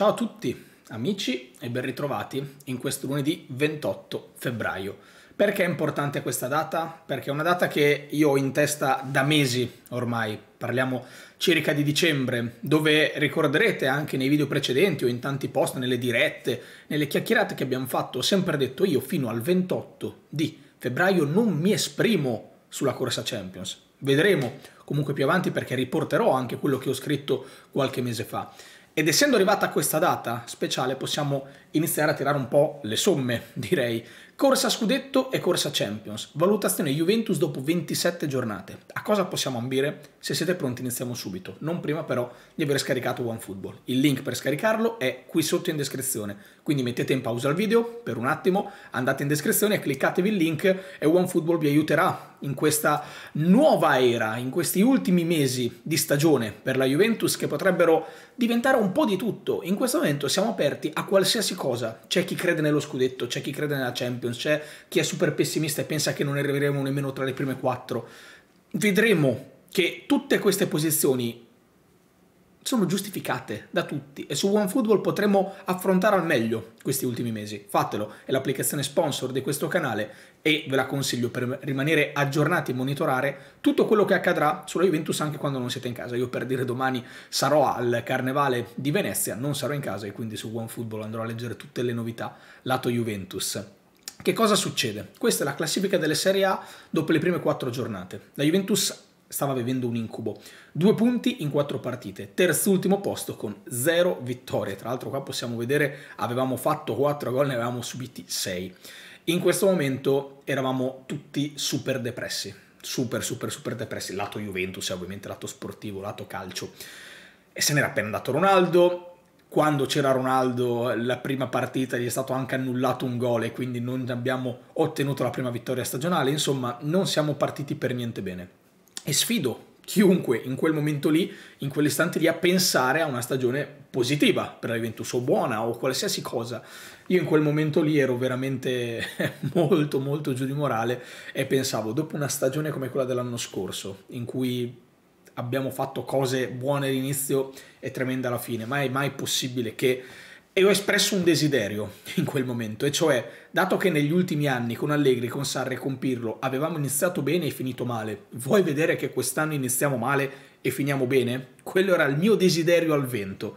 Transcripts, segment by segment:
Ciao a tutti amici e ben ritrovati in questo lunedì 28 febbraio. Perché è importante questa data? Perché è una data che io ho in testa da mesi ormai, parliamo circa di dicembre, dove ricorderete anche nei video precedenti o in tanti post, nelle dirette, nelle chiacchierate che abbiamo fatto, ho sempre detto io fino al 28 di febbraio non mi esprimo sulla corsa Champions. Vedremo comunque più avanti perché riporterò anche quello che ho scritto qualche mese fa. Ed essendo arrivata a questa data speciale possiamo iniziare a tirare un po' le somme, direi. Corsa scudetto e corsa Champions. Valutazione Juventus dopo 27 giornate. A cosa possiamo ambire? Se siete pronti iniziamo subito, non prima però di aver scaricato OneFootball. Il link per scaricarlo è qui sotto in descrizione, quindi mettete in pausa il video per un attimo, andate in descrizione e cliccatevi il link e OneFootball vi aiuterà in questa nuova era, in questi ultimi mesi di stagione per la Juventus che potrebbero diventare un po' di tutto. In questo momento siamo aperti a qualsiasi cosa. C'è chi crede nello scudetto, c'è chi crede nella Champions, Champions. C'è cioè, chi è super pessimista e pensa che non arriveremo nemmeno tra le prime quattro. Vedremo che tutte queste posizioni sono giustificate da tutti e su OneFootball potremo affrontare al meglio questi ultimi mesi. Fatelo, è l'applicazione sponsor di questo canale e ve la consiglio per rimanere aggiornati e monitorare tutto quello che accadrà sulla Juventus anche quando non siete in casa. Io per dire domani sarò al Carnevale di Venezia, non sarò in casa e quindi su OneFootball andrò a leggere tutte le novità lato Juventus. Che cosa succede? Questa è la classifica delle Serie A dopo le prime quattro giornate. La Juventus stava vivendo un incubo. Due punti in quattro partite, terzultimo posto con zero vittorie. Tra l'altro qua possiamo vedere avevamo fatto quattro gol, ne avevamo subiti sei. In questo momento eravamo tutti super depressi, super super super depressi, lato Juventus ovviamente lato sportivo, lato calcio. E se n'era appena andato Ronaldo, quando c'era Ronaldo la prima partita gli è stato anche annullato un gol e quindi non abbiamo ottenuto la prima vittoria stagionale, insomma non siamo partiti per niente bene. E sfido chiunque in quel momento lì, in quell'istante lì, a pensare a una stagione positiva per la Juventus o buona o qualsiasi cosa. Io in quel momento lì ero veramente molto molto giù di morale e pensavo, dopo una stagione come quella dell'anno scorso, in cui abbiamo fatto cose buone all'inizio e tremende alla fine, ma è mai possibile che... E ho espresso un desiderio in quel momento, e cioè, dato che negli ultimi anni con Allegri, con Sarri e con Pirlo avevamo iniziato bene e finito male, vuoi vedere che quest'anno iniziamo male e finiamo bene? Quello era il mio desiderio al vento.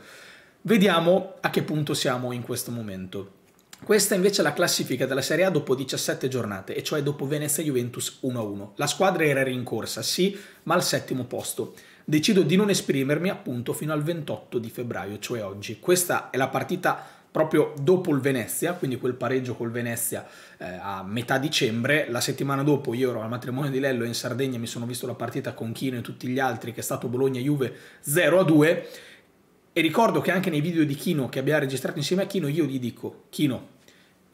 Vediamo a che punto siamo in questo momento. Questa invece è la classifica della Serie A dopo 17 giornate, e cioè dopo Venezia Juventus 1-1. La squadra era rincorsa, sì, ma al settimo posto. Decido di non esprimermi appunto fino al 28 di febbraio, cioè oggi. Questa è la partita proprio dopo il Venezia, quindi quel pareggio col Venezia eh, a metà dicembre, la settimana dopo io ero al matrimonio di Lello in Sardegna, mi sono visto la partita con Chino e tutti gli altri che è stato Bologna-Juve 0-2 e ricordo che anche nei video di Chino che abbiamo registrato insieme a Chino io gli dico Chino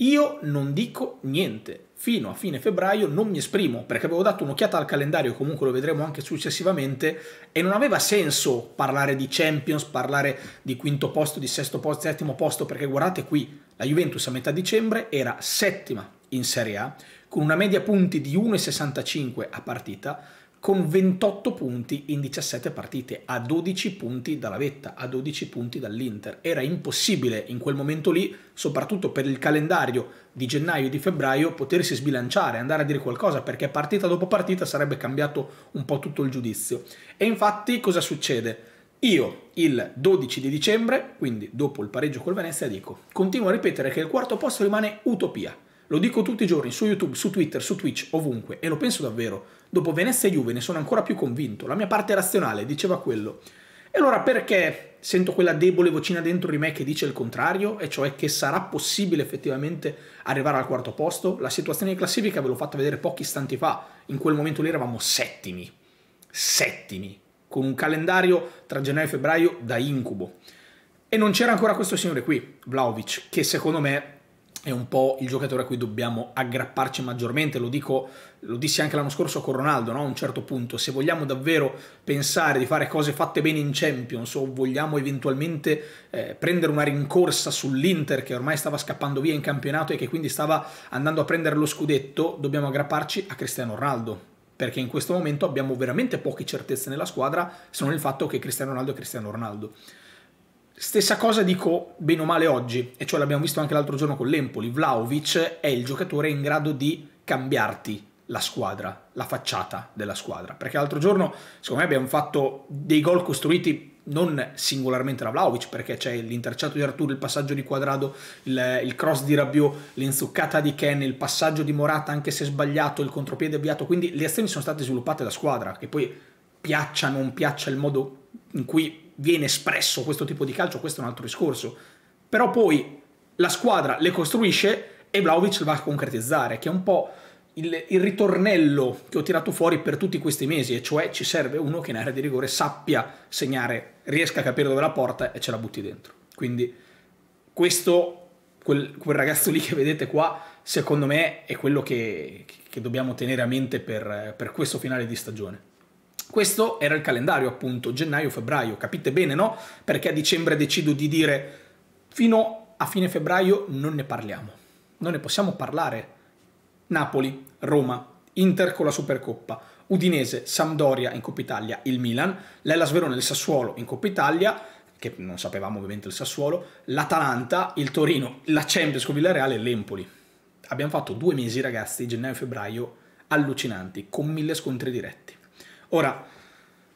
io non dico niente. Fino a fine febbraio non mi esprimo perché avevo dato un'occhiata al calendario, comunque lo vedremo anche successivamente, e non aveva senso parlare di Champions, parlare di quinto posto, di sesto posto, di settimo posto, perché guardate qui, la Juventus a metà dicembre era settima in Serie A, con una media punti di 1,65 a partita, con 28 punti in 17 partite, a 12 punti dalla vetta, a 12 punti dall'Inter. Era impossibile in quel momento lì, soprattutto per il calendario di gennaio e di febbraio, potersi sbilanciare, andare a dire qualcosa, perché partita dopo partita sarebbe cambiato un po' tutto il giudizio. E infatti cosa succede? Io il 12 di dicembre, quindi dopo il pareggio col Venezia, dico, continuo a ripetere che il quarto posto rimane utopia lo dico tutti i giorni su YouTube, su Twitter, su Twitch, ovunque, e lo penso davvero. Dopo Venezia e Juve ne sono ancora più convinto, la mia parte razionale diceva quello. E allora perché sento quella debole vocina dentro di me che dice il contrario, e cioè che sarà possibile effettivamente arrivare al quarto posto? La situazione di classifica ve l'ho fatta vedere pochi istanti fa, in quel momento lì eravamo settimi. Settimi, con un calendario tra gennaio e febbraio da incubo. E non c'era ancora questo signore qui, Vlaovic, che secondo me è un po' il giocatore a cui dobbiamo aggrapparci maggiormente, lo, dico, lo dissi anche l'anno scorso con Ronaldo, no? a un certo punto, se vogliamo davvero pensare di fare cose fatte bene in Champions o vogliamo eventualmente eh, prendere una rincorsa sull'Inter che ormai stava scappando via in campionato e che quindi stava andando a prendere lo scudetto, dobbiamo aggrapparci a Cristiano Ronaldo, perché in questo momento abbiamo veramente poche certezze nella squadra se non il fatto che Cristiano Ronaldo è Cristiano Ronaldo. Stessa cosa dico bene o male oggi, e cioè l'abbiamo visto anche l'altro giorno con l'Empoli, Vlaovic è il giocatore in grado di cambiarti la squadra, la facciata della squadra, perché l'altro giorno secondo me abbiamo fatto dei gol costruiti non singolarmente da Vlaovic, perché c'è l'intercetto di Arturo, il passaggio di Quadrado, il, il cross di Rabiot, l'inzuccata di Ken, il passaggio di Morata anche se sbagliato, il contropiede avviato, quindi le azioni sono state sviluppate da squadra, che poi piaccia o non piaccia il modo in cui viene espresso questo tipo di calcio, questo è un altro discorso. Però poi la squadra le costruisce e Vlaovic va a concretizzare, che è un po' il, il, ritornello che ho tirato fuori per tutti questi mesi, e cioè ci serve uno che in area di rigore sappia segnare, riesca a capire dove la porta e ce la butti dentro. Quindi questo, quel, quel ragazzo lì che vedete qua, secondo me è quello che, che dobbiamo tenere a mente per, per questo finale di stagione. Questo era il calendario, appunto, gennaio-febbraio, capite bene, no? Perché a dicembre decido di dire fino a fine febbraio non ne parliamo, non ne possiamo parlare. Napoli, Roma, Inter con la Supercoppa, Udinese, Sampdoria in Coppa Italia, il Milan, l'Elas Verona e il Sassuolo in Coppa Italia, che non sapevamo ovviamente il Sassuolo, l'Atalanta, il Torino, la Champions con Villareale e l'Empoli. Abbiamo fatto due mesi, ragazzi, gennaio febbraio, allucinanti, con mille scontri diretti. Ora,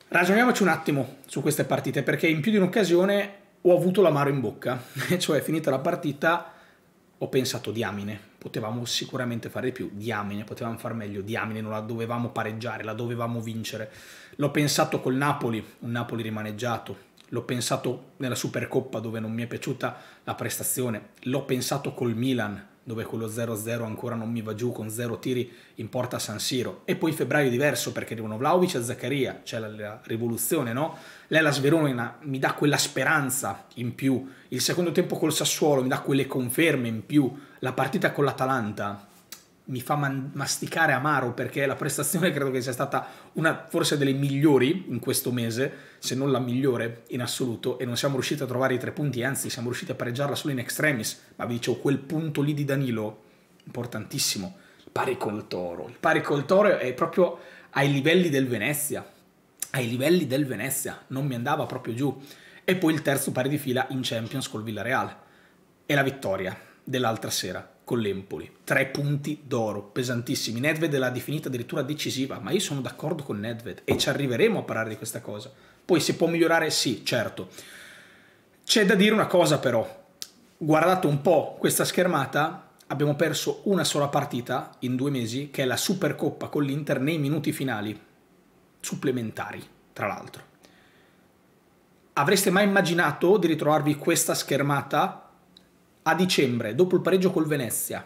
ragioniamoci un attimo su queste partite, perché in più di un'occasione ho avuto l'amaro in bocca, cioè finita la partita ho pensato diamine, potevamo sicuramente fare di più, diamine, potevamo far meglio, diamine, non la dovevamo pareggiare, la dovevamo vincere. L'ho pensato col Napoli, un Napoli rimaneggiato, l'ho pensato nella Supercoppa dove non mi è piaciuta la prestazione, l'ho pensato col Milan, dove quello 0-0 ancora non mi va giù con 0 tiri in porta a San Siro. E poi febbraio diverso perché arrivano Vlaovic e Zaccaria, c'è la, la, rivoluzione, no? L'Elas Verona mi dà quella speranza in più, il secondo tempo col Sassuolo mi dà quelle conferme in più, la partita con l'Atalanta mi fa man- masticare amaro perché la prestazione credo che sia stata una forse delle migliori in questo mese, se non la migliore in assoluto, e non siamo riusciti a trovare i tre punti, anzi siamo riusciti a pareggiarla solo in extremis, ma vi dicevo quel punto lì di Danilo, importantissimo, pari col toro, il pari col toro è proprio ai livelli del Venezia, ai livelli del Venezia, non mi andava proprio giù, e poi il terzo pari di fila in Champions col Villarreal, e la vittoria dell'altra sera con l'Empoli. Tre punti d'oro, pesantissimi. Nedved l'ha definita addirittura decisiva, ma io sono d'accordo con Nedved e ci arriveremo a parlare di questa cosa. Poi se può migliorare, sì, certo. C'è da dire una cosa però. Guardate un po' questa schermata, abbiamo perso una sola partita in due mesi, che è la Supercoppa con l'Inter nei minuti finali, supplementari, tra l'altro. Avreste mai immaginato di ritrovarvi questa schermata a dicembre, dopo il pareggio col Venezia,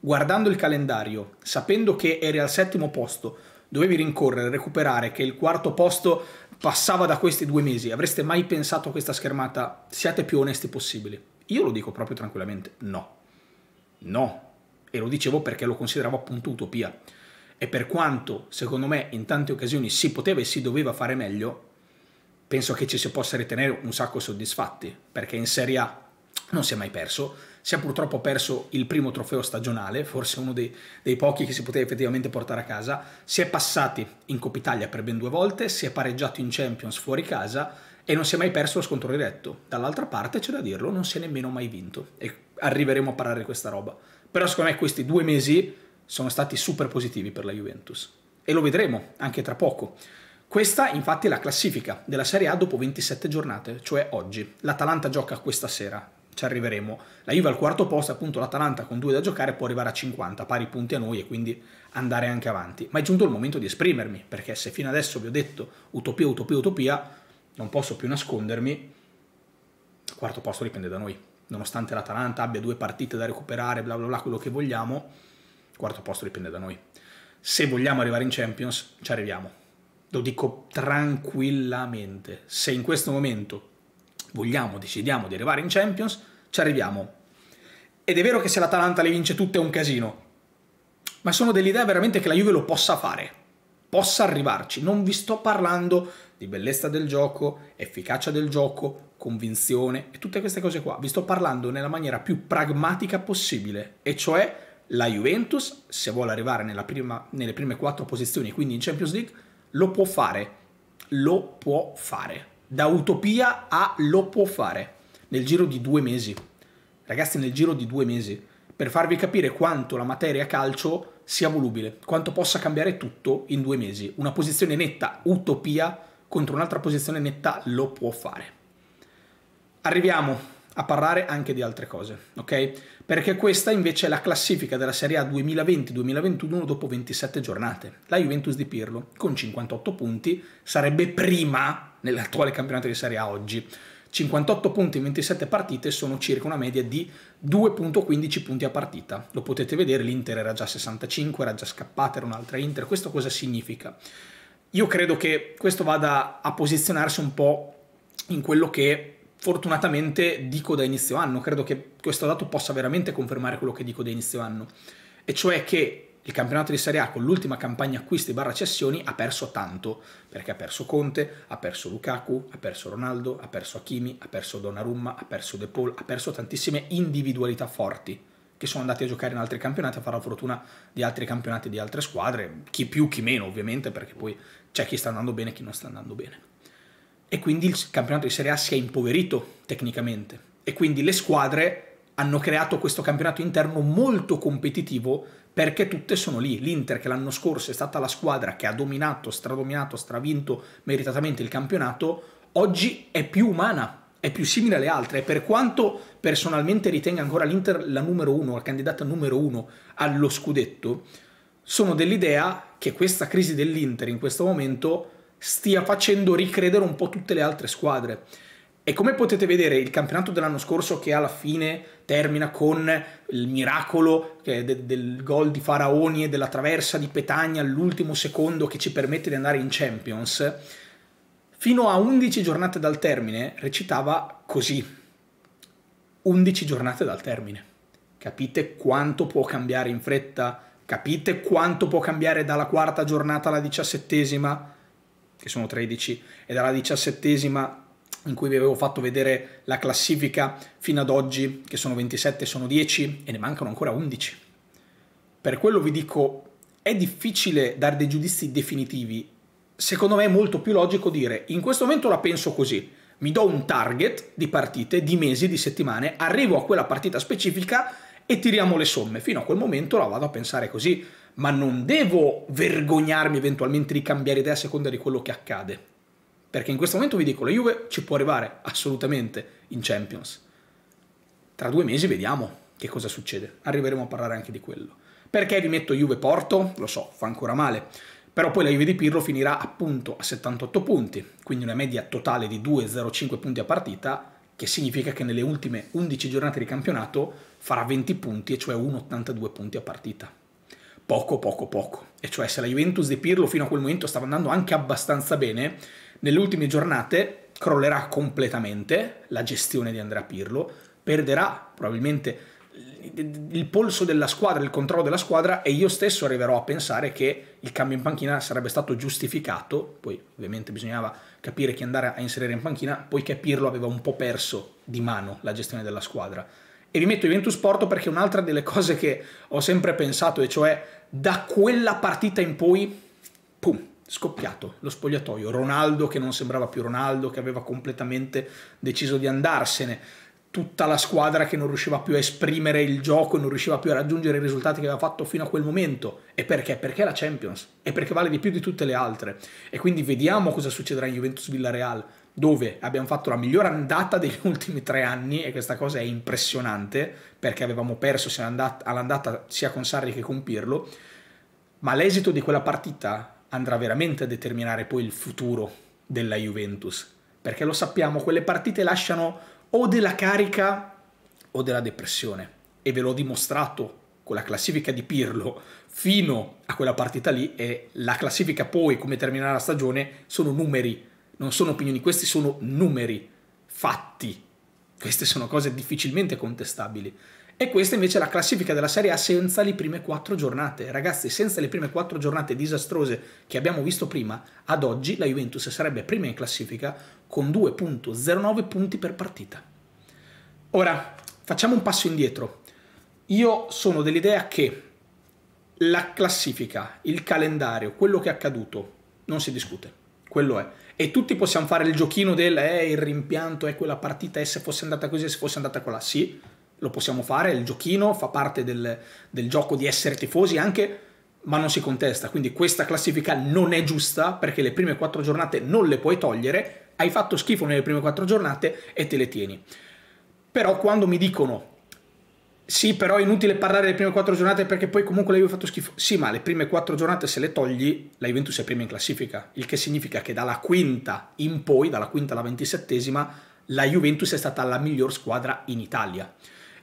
guardando il calendario, sapendo che eri al settimo posto, dovevi rincorrere, recuperare, che il quarto posto passava da questi due mesi, avreste mai pensato a questa schermata? Siate più onesti possibili. Io lo dico proprio tranquillamente, no. No. E lo dicevo perché lo consideravo appunto utopia. E per quanto, secondo me, in tante occasioni si poteva e si doveva fare meglio, penso che ci si possa ritenere un sacco soddisfatti, perché in Serie A non si è mai perso, si è purtroppo perso il primo trofeo stagionale, forse uno dei, dei, pochi che si poteva effettivamente portare a casa, si è passati in Coppa Italia per ben due volte, si è pareggiato in Champions fuori casa e non si è mai perso lo scontro diretto. Dall'altra parte, c'è da dirlo, non si è nemmeno mai vinto e arriveremo a parlare di questa roba. Però secondo me questi due mesi sono stati super positivi per la Juventus e lo vedremo anche tra poco. Questa infatti è la classifica della Serie A dopo 27 giornate, cioè oggi. L'Atalanta gioca questa sera ci arriveremo. La Juve al quarto posto, appunto l'Atalanta con due da giocare può arrivare a 50, pari punti a noi e quindi andare anche avanti. Ma è giunto il momento di esprimermi, perché se fino adesso vi ho detto utopia, utopia, utopia, non posso più nascondermi, il quarto posto dipende da noi. Nonostante l'Atalanta abbia due partite da recuperare, bla bla bla, quello che vogliamo, il quarto posto dipende da noi. Se vogliamo arrivare in Champions, ci arriviamo. Lo dico tranquillamente. Se in questo momento vogliamo, decidiamo di arrivare in Champions, ci arriviamo. Ed è vero che se l'Atalanta le vince tutte è un casino, ma sono dell'idea veramente che la Juve lo possa fare, possa arrivarci. Non vi sto parlando di bellezza del gioco, efficacia del gioco, convinzione e tutte queste cose qua. Vi sto parlando nella maniera più pragmatica possibile, e cioè la Juventus, se vuole arrivare prima, nelle prime quattro posizioni, quindi in Champions League, lo può fare. Lo può fare. Da utopia a lo può fare nel giro di due mesi. Ragazzi, nel giro di due mesi. Per farvi capire quanto la materia calcio sia volubile, quanto possa cambiare tutto in due mesi. Una posizione netta utopia contro un'altra posizione netta lo può fare. Arriviamo a parlare anche di altre cose, ok? Perché questa invece è la classifica della Serie A 2020-2021 dopo 27 giornate. La Juventus di Pirlo con 58 punti sarebbe prima nell'attuale campionato di Serie A oggi. 58 punti in 27 partite sono circa una media di 2.15 punti a partita. Lo potete vedere, l'Inter era già 65, era già scappata, era un'altra Inter. Questo cosa significa? Io credo che questo vada a posizionarsi un po' in quello che fortunatamente dico da inizio anno. Credo che questo dato possa veramente confermare quello che dico da inizio anno. E cioè che il campionato di Serie A con l'ultima campagna acquisti barra cessioni ha perso tanto, perché ha perso Conte, ha perso Lukaku, ha perso Ronaldo, ha perso Hakimi, ha perso Donnarumma, ha perso De Paul, ha perso tantissime individualità forti che sono andate a giocare in altri campionati a fare la fortuna di altri campionati di altre squadre, chi più chi meno ovviamente, perché poi c'è chi sta andando bene e chi non sta andando bene. E quindi il campionato di Serie A si è impoverito tecnicamente e quindi le squadre hanno creato questo campionato interno molto competitivo perché tutte sono lì. L'Inter che l'anno scorso è stata la squadra che ha dominato, stradominato, stravinto meritatamente il campionato, oggi è più umana, è più simile alle altre e per quanto personalmente ritenga ancora l'Inter la numero uno, la candidata numero uno allo scudetto, sono dell'idea che questa crisi dell'Inter in questo momento stia facendo ricredere un po' tutte le altre squadre. E come potete vedere, il campionato dell'anno scorso che alla fine termina con il miracolo del, del gol di Faraoni e della traversa di Petagna all'ultimo secondo che ci permette di andare in Champions, fino a 11 giornate dal termine recitava così. 11 giornate dal termine. Capite quanto può cambiare in fretta? Capite quanto può cambiare dalla quarta giornata alla diciassettesima? Che sono 13, e dalla diciassettesima in cui vi avevo fatto vedere la classifica fino ad oggi, che sono 27, sono 10 e ne mancano ancora 11. Per quello vi dico, è difficile dare dei giudizi definitivi. Secondo me è molto più logico dire, in questo momento la penso così, mi do un target di partite, di mesi, di settimane, arrivo a quella partita specifica e tiriamo le somme. Fino a quel momento la vado a pensare così, ma non devo vergognarmi eventualmente di cambiare idea a seconda di quello che accade perché in questo momento vi dico, la Juve ci può arrivare assolutamente in Champions. Tra due mesi vediamo che cosa succede. Arriveremo a parlare anche di quello. Perché vi metto Juve-Porto? Lo so, fa ancora male. Però poi la Juve di Pirlo finirà appunto a 78 punti, quindi una media totale di 2,05 punti a partita, che significa che nelle ultime 11 giornate di campionato farà 20 punti, e cioè 1,82 punti a partita. Poco, poco, poco. E cioè se la Juventus di Pirlo fino a quel momento stava andando anche abbastanza bene, nelle ultime giornate crollerà completamente la gestione di Andrea Pirlo, perderà probabilmente il polso della squadra, il controllo della squadra e io stesso arriverò a pensare che il cambio in panchina sarebbe stato giustificato, poi ovviamente bisognava capire chi andare a inserire in panchina, poiché Pirlo aveva un po' perso di mano la gestione della squadra. E vi metto Juventus Porto perché un'altra delle cose che ho sempre pensato, e cioè da quella partita in poi, pum, scoppiato lo spogliatoio, Ronaldo che non sembrava più Ronaldo, che aveva completamente deciso di andarsene, tutta la squadra che non riusciva più a esprimere il gioco, non riusciva più a raggiungere i risultati che aveva fatto fino a quel momento. E perché? Perché è la Champions e perché vale di più di tutte le altre. E quindi vediamo cosa succederà in Juventus Villareal, dove abbiamo fatto la miglior andata degli ultimi tre anni e questa cosa è impressionante perché avevamo perso all'andata sia con Sarri che con Pirlo. Ma l'esito di quella partita andrà veramente a determinare poi il futuro della Juventus. Perché lo sappiamo, quelle partite lasciano o della carica o della depressione. E ve l'ho dimostrato con la classifica di Pirlo fino a quella partita lì e la classifica poi, come terminerà la stagione, sono numeri, non sono opinioni, questi sono numeri, fatti. Queste sono cose difficilmente contestabili. E questa invece è la classifica della Serie A senza le prime quattro giornate. Ragazzi, senza le prime quattro giornate disastrose che abbiamo visto prima, ad oggi la Juventus sarebbe prima in classifica con 2.09 punti per partita. Ora, facciamo un passo indietro. Io sono dell'idea che la classifica, il calendario, quello che è accaduto, non si discute. Quello è. E tutti possiamo fare il giochino del eh, il rimpianto è quella partita e se fosse andata così, se fosse andata quella. Sì, lo possiamo fare, il giochino fa parte del, del gioco di essere tifosi anche, ma non si contesta, quindi questa classifica non è giusta perché le prime quattro giornate non le puoi togliere, hai fatto schifo nelle prime quattro giornate e te le tieni. Però quando mi dicono sì, però è inutile parlare delle prime quattro giornate perché poi comunque l'hai fatto schifo. Sì, ma le prime quattro giornate se le togli, la Juventus è prima in classifica, il che significa che dalla quinta in poi, dalla quinta alla ventisettesima, la Juventus è stata la miglior squadra in Italia.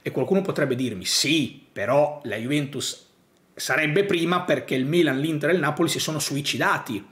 E qualcuno potrebbe dirmi sì, però la Juventus sarebbe prima perché il Milan, l'Inter e il Napoli si sono suicidati.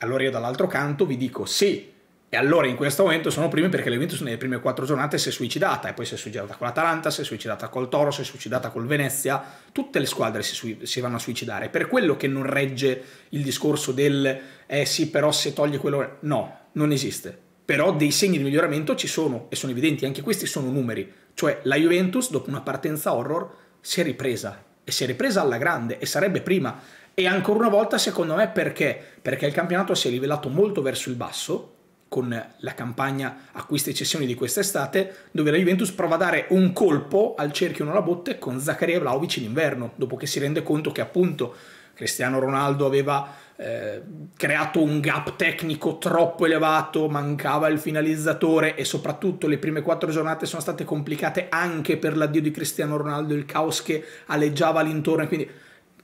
Allora io dall'altro canto vi dico sì, e allora in questo momento sono primi perché la Juventus nelle prime quattro giornate si è suicidata e poi si è suicidata con l'Atalanta, si è suicidata col Toro, si è suicidata col Venezia, tutte le squadre si, si, vanno a suicidare. Per quello che non regge il discorso del eh sì però se toglie quello... No, non esiste però dei segni di miglioramento ci sono e sono evidenti, anche questi sono numeri, cioè la Juventus dopo una partenza horror si è ripresa e si è ripresa alla grande e sarebbe prima e ancora una volta secondo me perché? Perché il campionato si è livellato molto verso il basso con la campagna acquisti e cessioni di quest'estate dove la Juventus prova a dare un colpo al cerchio non alla botte con Zaccaria Vlaovic in inverno dopo che si rende conto che appunto Cristiano Ronaldo aveva eh, creato un gap tecnico troppo elevato, mancava il finalizzatore e soprattutto le prime quattro giornate sono state complicate anche per l'addio di Cristiano Ronaldo, il caos che aleggiava all'intorno. Quindi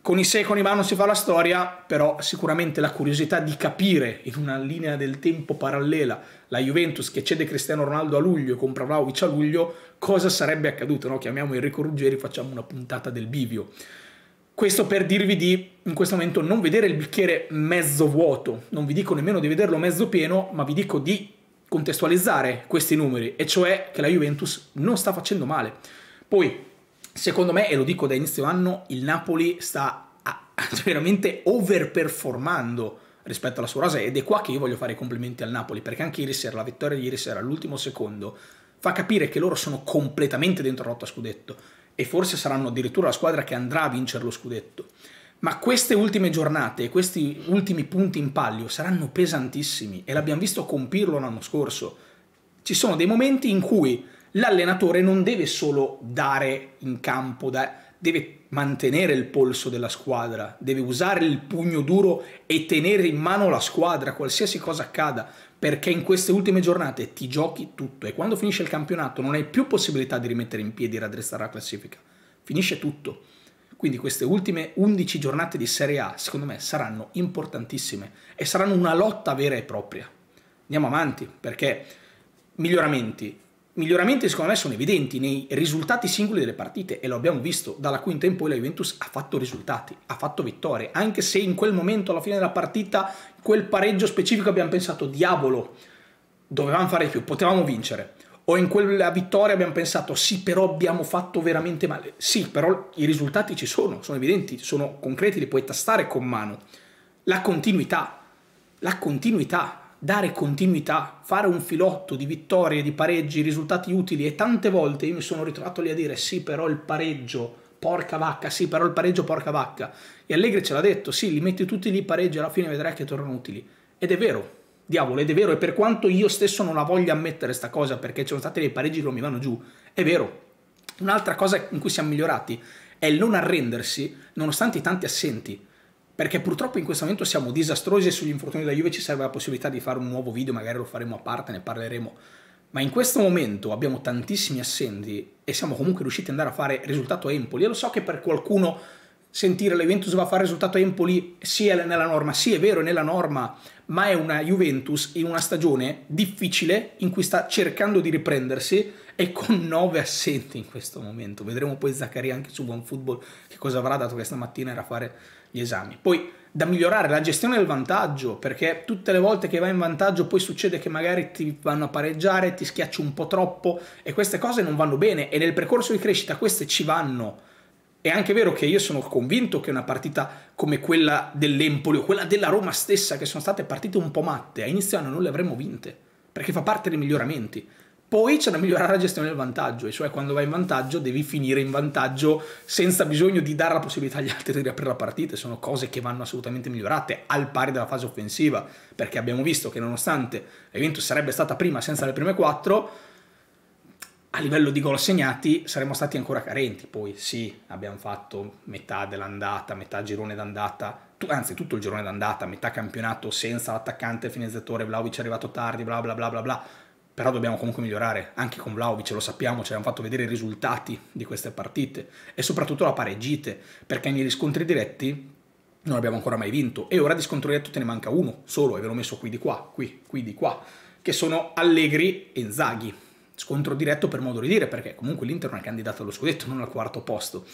con i sei e con i ma non si fa la storia, però sicuramente la curiosità di capire in una linea del tempo parallela la Juventus che cede Cristiano Ronaldo a luglio e compra Vlaovic a luglio, cosa sarebbe accaduto? No? Chiamiamo Enrico Ruggeri, facciamo una puntata del bivio. Questo per dirvi di in questo momento non vedere il bicchiere mezzo vuoto, non vi dico nemmeno di vederlo mezzo pieno, ma vi dico di contestualizzare questi numeri, e cioè che la Juventus non sta facendo male. Poi, secondo me, e lo dico da inizio anno, il Napoli sta veramente overperformando rispetto alla sua rosa ed è qua che io voglio fare i complimenti al Napoli perché anche ieri sera la vittoria di ieri sera all'ultimo secondo fa capire che loro sono completamente dentro la lotta scudetto e forse saranno addirittura la squadra che andrà a vincere lo scudetto. Ma queste ultime giornate, questi ultimi punti in palio saranno pesantissimi e l'abbiamo visto compirlo l'anno scorso. Ci sono dei momenti in cui l'allenatore non deve solo dare in campo, deve mantenere il polso della squadra, deve usare il pugno duro e tenere in mano la squadra, qualsiasi cosa accada, perché in queste ultime giornate ti giochi tutto e quando finisce il campionato non hai più possibilità di rimettere in piedi e raddrizzare la classifica, finisce tutto. Quindi queste ultime 11 giornate di Serie A, secondo me, saranno importantissime e saranno una lotta vera e propria. Andiamo avanti, perché miglioramenti, miglioramenti secondo me sono evidenti nei risultati singoli delle partite e lo abbiamo visto dalla quinta in poi la Juventus ha fatto risultati, ha fatto vittorie, anche se in quel momento alla fine della partita quel pareggio specifico abbiamo pensato diavolo, dovevamo fare di più, potevamo vincere. O in quella vittoria abbiamo pensato sì, però abbiamo fatto veramente male. Sì, però i risultati ci sono, sono evidenti, sono concreti, li puoi tastare con mano. La continuità, la continuità dare continuità, fare un filotto di vittorie, di pareggi, risultati utili e tante volte io mi sono ritrovato lì a dire sì però il pareggio, porca vacca, sì però il pareggio, porca vacca. E Allegri ce l'ha detto, sì li metti tutti lì pareggi alla fine vedrai che tornano utili. Ed è vero, diavolo, ed è vero, e per quanto io stesso non la voglia ammettere sta cosa perché ci sono stati dei pareggi che non mi vanno giù, è vero. Un'altra cosa in cui siamo migliorati è il non arrendersi nonostante i tanti assenti perché purtroppo in questo momento siamo disastrosi e sugli infortuni della Juve ci serve la possibilità di fare un nuovo video, magari lo faremo a parte, ne parleremo. Ma in questo momento abbiamo tantissimi assenti e siamo comunque riusciti ad andare a fare risultato a Empoli. E lo so che per qualcuno sentire la Juventus va a fare risultato a Empoli sì nella norma, sì è vero è nella norma, ma è una Juventus in una stagione difficile in cui sta cercando di riprendersi e con 9 assenti in questo momento. Vedremo poi Zaccaria anche su OneFootball che cosa avrà dato questa mattina era fare gli esami. Poi da migliorare la gestione del vantaggio, perché tutte le volte che vai in vantaggio poi succede che magari ti vanno a pareggiare, ti schiacci un po' troppo e queste cose non vanno bene e nel percorso di crescita queste ci vanno. È anche vero che io sono convinto che una partita come quella dell'Empoli o quella della Roma stessa, che sono state partite un po' matte, a inizio anno non le avremmo vinte, perché fa parte dei miglioramenti. Poi c'è da migliorare la gestione del vantaggio, e cioè quando vai in vantaggio devi finire in vantaggio senza bisogno di dare la possibilità agli altri di riaprire la partita, sono cose che vanno assolutamente migliorate al pari della fase offensiva, perché abbiamo visto che nonostante l'evento sarebbe stata prima senza le prime quattro, a livello di gol segnati saremmo stati ancora carenti. Poi sì, abbiamo fatto metà dell'andata, metà girone d'andata, anzi tutto il girone d'andata, metà campionato senza l'attaccante, il finalizzatore, Vlaovic è arrivato tardi, bla bla bla bla bla però dobbiamo comunque migliorare anche con Vlaovic, lo sappiamo, ci hanno fatto vedere i risultati di queste partite e soprattutto la pareggite, perché negli scontri diretti non abbiamo ancora mai vinto e ora di scontro diretto te ne manca uno solo e ve l'ho messo qui di qua, qui, qui di qua, che sono Allegri e Zaghi. Scontro diretto per modo di dire, perché comunque l'Inter non è candidato allo scudetto, non al quarto posto.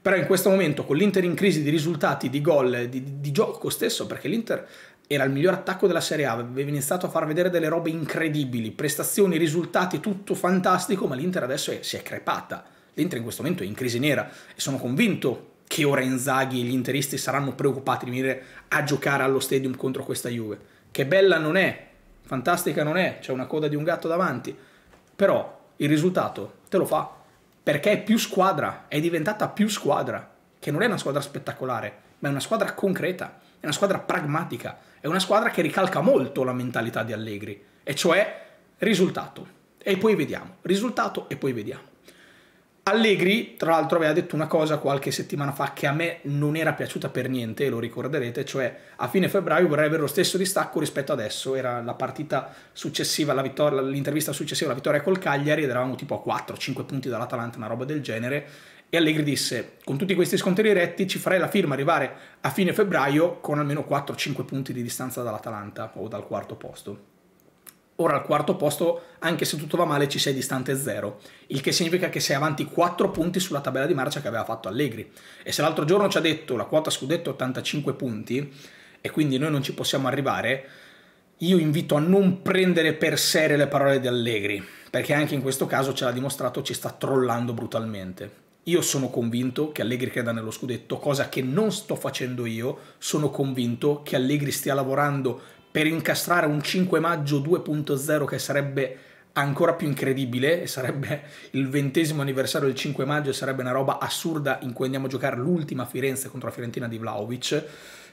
Però in questo momento con l'Inter in crisi di risultati, di gol, di, di, di gioco stesso, perché l'Inter era il miglior attacco della Serie A, aveva iniziato a far vedere delle robe incredibili, prestazioni, risultati, tutto fantastico, ma l'Inter adesso è, si è crepata. L'Inter in questo momento è in crisi nera e sono convinto che ora Inzaghi e gli interisti saranno preoccupati di venire a giocare allo stadium contro questa Juve. Che bella non è, fantastica non è, c'è una coda di un gatto davanti, però il risultato te lo fa, perché è più squadra, è diventata più squadra, che non è una squadra spettacolare, ma è una squadra concreta, è una squadra pragmatica, è una squadra che ricalca molto la mentalità di Allegri, e cioè risultato. E poi vediamo, risultato e poi vediamo. Allegri, tra l'altro, aveva detto una cosa qualche settimana fa che a me non era piaciuta per niente, lo ricorderete, cioè a fine febbraio vorrei avere lo stesso distacco rispetto ad adesso, era la partita successiva l'intervista successiva la vittoria col Cagliari ed eravamo tipo a 4-5 punti dall'Atalanta, una roba del genere, e Allegri disse con tutti questi scontri diretti ci farei la firma arrivare a fine febbraio con almeno 4-5 punti di distanza dall'Atalanta o dal quarto posto. Ora al quarto posto, anche se tutto va male, ci sei distante zero, il che significa che sei avanti 4 punti sulla tabella di marcia che aveva fatto Allegri. E se l'altro giorno ci ha detto la quota scudetto 85 punti, e quindi noi non ci possiamo arrivare, io invito a non prendere per serie le parole di Allegri, perché anche in questo caso ce l'ha dimostrato, ci sta trollando brutalmente. Io sono convinto che Allegri creda nello scudetto, cosa che non sto facendo io, sono convinto che Allegri stia lavorando per incastrare un 5 maggio 2.0 che sarebbe ancora più incredibile sarebbe il ventesimo anniversario del 5 maggio e sarebbe una roba assurda in cui andiamo a giocare l'ultima Firenze contro la Fiorentina di Vlaovic,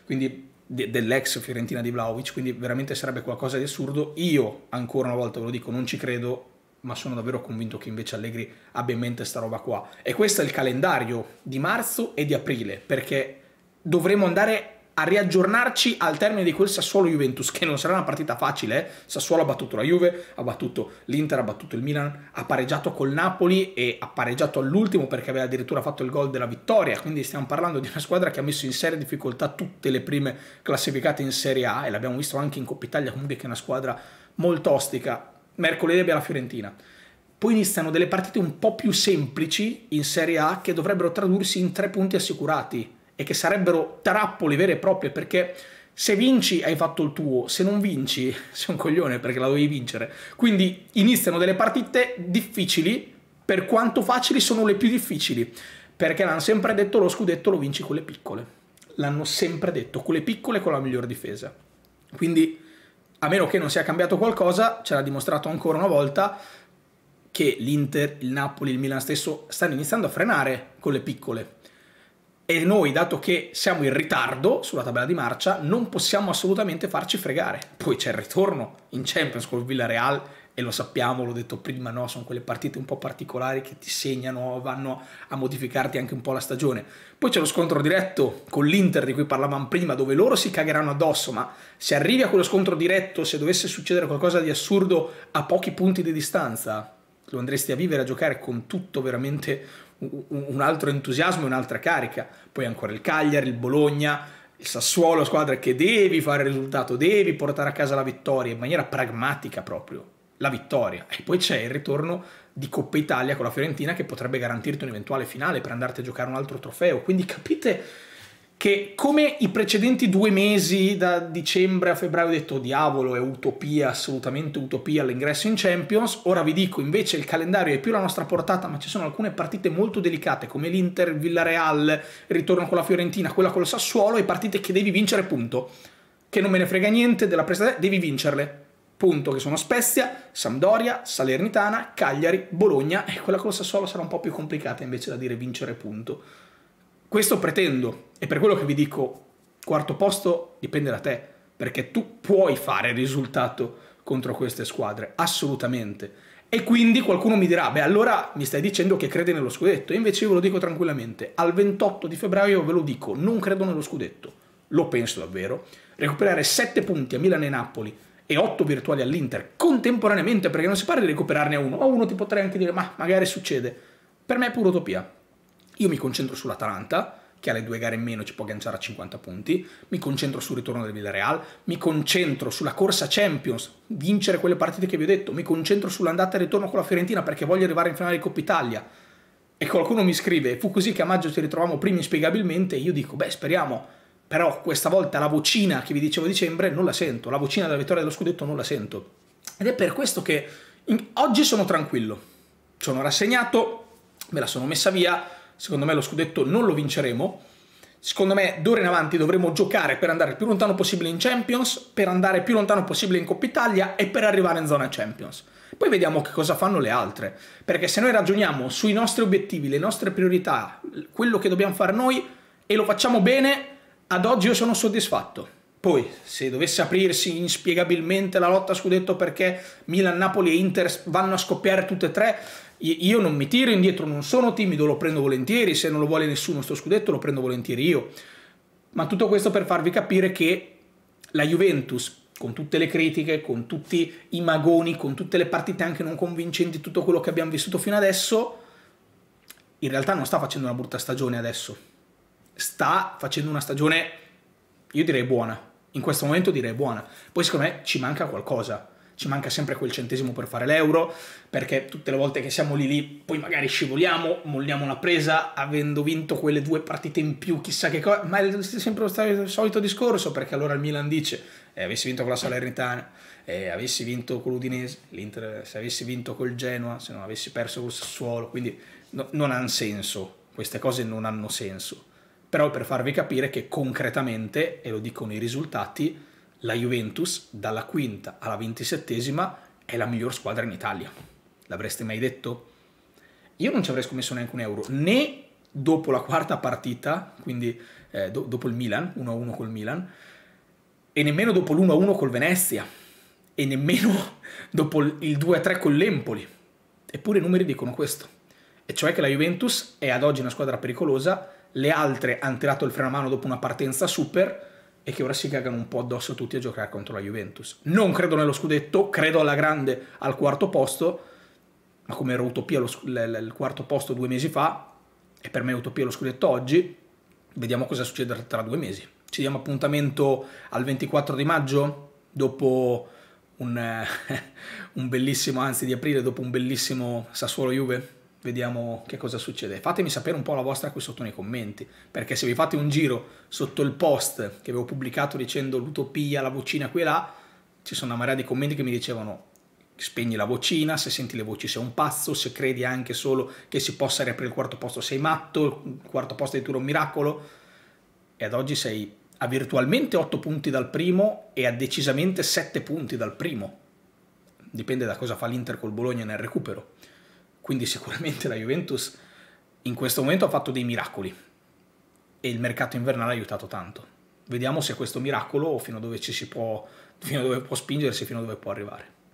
quindi dell'ex Fiorentina di Vlaovic, quindi veramente sarebbe qualcosa di assurdo. Io, ancora una volta ve lo dico, non ci credo, ma sono davvero convinto che invece Allegri abbia in mente sta roba qua. E questo è il calendario di marzo e di aprile, perché dovremo andare a riaggiornarci al termine di quel Sassuolo-Juventus, che non sarà una partita facile. Eh? Sassuolo ha battuto la Juve, ha battuto l'Inter, ha battuto il Milan, ha pareggiato col Napoli e ha pareggiato all'ultimo perché aveva addirittura fatto il gol della vittoria. Quindi stiamo parlando di una squadra che ha messo in serie difficoltà tutte le prime classificate in Serie A e l'abbiamo visto anche in Coppa Italia, comunque che è una squadra molto ostica. Mercoledì abbiamo la Fiorentina. Poi iniziano delle partite un po' più semplici in Serie A che dovrebbero tradursi in tre punti assicurati e che sarebbero trappole vere e proprie perché se vinci hai fatto il tuo, se non vinci sei un coglione perché la dovevi vincere. Quindi iniziano delle partite difficili, per quanto facili sono le più difficili, perché l'hanno sempre detto lo scudetto lo vinci con le piccole. L'hanno sempre detto, con le piccole con la migliore difesa. Quindi a meno che non sia cambiato qualcosa, ce l'ha dimostrato ancora una volta che l'Inter, il Napoli, il Milan stesso stanno iniziando a frenare con le piccole e noi, dato che siamo in ritardo sulla tabella di marcia, non possiamo assolutamente farci fregare. Poi c'è il ritorno in Champions col Villarreal e lo sappiamo, l'ho detto prima, no? sono quelle partite un po' particolari che ti segnano, vanno a modificarti anche un po' la stagione. Poi c'è lo scontro diretto con l'Inter di cui parlavamo prima, dove loro si cagheranno addosso, ma se arrivi a quello scontro diretto, se dovesse succedere qualcosa di assurdo a pochi punti di distanza, lo andresti a vivere, a giocare con tutto veramente un altro entusiasmo e un'altra carica. Poi ancora il Cagliari, il Bologna, il Sassuolo, squadra che devi fare il risultato, devi portare a casa la vittoria in maniera pragmatica proprio, la vittoria. E poi c'è il ritorno di Coppa Italia con la Fiorentina che potrebbe garantirti un'eventuale finale per andarti a giocare un altro trofeo. Quindi capite che come i precedenti due mesi da dicembre a febbraio ho detto diavolo è utopia, assolutamente utopia l'ingresso in Champions, ora vi dico invece il calendario è più la nostra portata ma ci sono alcune partite molto delicate come l'Inter, il Villareal, il ritorno con la Fiorentina, quella con il Sassuolo e partite che devi vincere punto, che non me ne frega niente della prestazione, devi vincerle. Punto che sono Spezia, Sampdoria, Salernitana, Cagliari, Bologna e quella con il Sassuolo sarà un po' più complicata invece da dire vincere punto. Questo pretendo, e per quello che vi dico, quarto posto dipende da te, perché tu puoi fare risultato contro queste squadre, assolutamente. E quindi qualcuno mi dirà, beh allora mi stai dicendo che crede nello scudetto, e invece io ve lo dico tranquillamente, al 28 di febbraio ve lo dico, non credo nello scudetto, lo penso davvero, recuperare 7 punti a Milano e Napoli e 8 virtuali all'Inter contemporaneamente, perché non si parla di recuperarne uno, a uno ti potrei anche dire, ma magari succede, per me è pura utopia. Io mi concentro sull'Atalanta, che ha le due gare in meno ci può agganciare a 50 punti, mi concentro sul ritorno del Villarreal, mi concentro sulla corsa Champions, vincere quelle partite che vi ho detto, mi concentro sull'andata e ritorno con la Fiorentina perché voglio arrivare in finale di Coppa Italia. E qualcuno mi scrive, fu così che a maggio ci ritrovavamo primi inspiegabilmente, e io dico, beh speriamo, però questa volta la vocina che vi dicevo a dicembre non la sento, la vocina della vittoria dello scudetto non la sento. Ed è per questo che oggi sono tranquillo, sono rassegnato, me la sono messa via, secondo me lo scudetto non lo vinceremo. Secondo me d'ora in avanti dovremo giocare per andare il più lontano possibile in Champions, per andare più lontano possibile in Coppa Italia e per arrivare in zona Champions. Poi vediamo che cosa fanno le altre, perché se noi ragioniamo sui nostri obiettivi, le nostre priorità, quello che dobbiamo fare noi e lo facciamo bene, ad oggi io sono soddisfatto. Poi, se dovesse aprirsi inspiegabilmente la lotta a scudetto perché Milan, Napoli e Inter vanno a scoppiare tutte e tre, io non mi tiro indietro, non sono timido, lo prendo volentieri, se non lo vuole nessuno sto scudetto lo prendo volentieri io. Ma tutto questo per farvi capire che la Juventus, con tutte le critiche, con tutti i magoni, con tutte le partite anche non convincenti, tutto quello che abbiamo vissuto fino adesso, in realtà non sta facendo una brutta stagione adesso. Sta facendo una stagione, io direi buona, in questo momento direi buona. Poi secondo me ci manca qualcosa, ci manca sempre quel centesimo per fare l'euro, perché tutte le volte che siamo lì lì, poi magari scivoliamo, molliamo la presa, avendo vinto quelle due partite in più, chissà che cosa, ma è sempre il solito discorso, perché allora il Milan dice, eh, avessi vinto con la Salernitana, eh, avessi vinto con l'Udinese, se avessi vinto col Genoa, se non avessi perso col Sassuolo, quindi no, non hanno senso, queste cose non hanno senso però per farvi capire che concretamente, e lo dicono i risultati, la Juventus dalla quinta alla ventisettesima è la miglior squadra in Italia. L'avreste mai detto? Io non ci avrei scommesso neanche un euro, né dopo la quarta partita, quindi eh, do dopo il Milan, 1-1 col Milan, e nemmeno dopo l'1-1 col Venezia, e nemmeno dopo il 2-3 con l'Empoli. Eppure i numeri dicono questo, e cioè che la Juventus è ad oggi una squadra pericolosa le altre hanno tirato il freno a mano dopo una partenza super e che ora si cagano un po' addosso tutti a giocare contro la Juventus. Non credo nello scudetto, credo alla grande al quarto posto, ma come era utopia lo, il quarto posto due mesi fa, e per me è utopia lo scudetto oggi, vediamo cosa succederà tra due mesi. Ci diamo appuntamento al 24 di maggio, dopo un, un bellissimo, anzi di aprile, dopo un bellissimo Sassuolo-Juve vediamo che cosa succede. Fatemi sapere un po' la vostra qui sotto nei commenti, perché se vi fate un giro sotto il post che avevo pubblicato dicendo l'utopia, la vocina qui e là, ci sono una marea di commenti che mi dicevano spegni la vocina, se senti le voci sei un pazzo, se credi anche solo che si possa riaprire il quarto posto sei matto, il quarto posto è di turno un miracolo, e ad oggi sei a virtualmente 8 punti dal primo e a decisamente 7 punti dal primo. Dipende da cosa fa l'Inter col Bologna nel recupero. Quindi sicuramente la Juventus in questo momento ha fatto dei miracoli e il mercato invernale ha aiutato tanto. Vediamo se questo miracolo fino a dove ci si può, fino a dove può spingersi, fino a dove può arrivare.